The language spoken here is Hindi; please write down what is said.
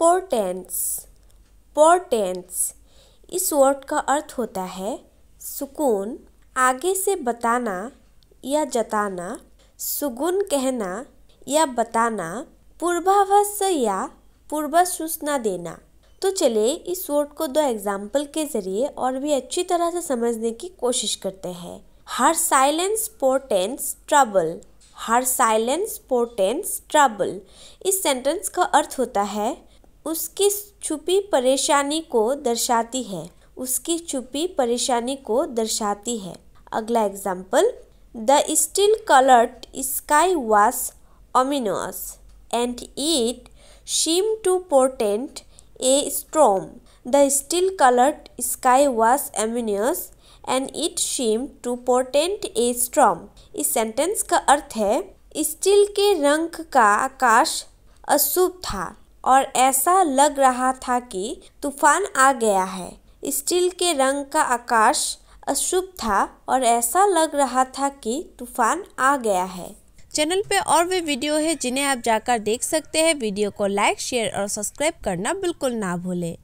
पोर्टेंस पोर्टेंस इस वर्ड का अर्थ होता है सुकून आगे से बताना या जताना सुगुन कहना या बताना पूर्वाभास या पूर्व सूचना देना तो चलिए इस वर्ड को दो एग्जाम्पल के जरिए और भी अच्छी तरह से समझने की कोशिश करते हैं her silence portends trouble her silence portends trouble इस सेंटेंस का अर्थ होता है उसकी छुपी परेशानी को दर्शाती है उसकी छुपी परेशानी को दर्शाती है अगला example the steel coloured sky was ominous and it seem to portend a storm the steel coloured sky was ominous and it seem to portend a storm इस सेंटेंस का अर्थ है स्टील के रंग का आकाश अशुभ था और ऐसा लग रहा था कि तूफान आ गया है स्टील के रंग का आकाश अशुभ था और ऐसा लग रहा था कि तूफान आ गया है चैनल पे और भी वीडियो है जिन्हें आप जाकर देख सकते हैं वीडियो को लाइक शेयर और सब्सक्राइब करना बिल्कुल ना भूलें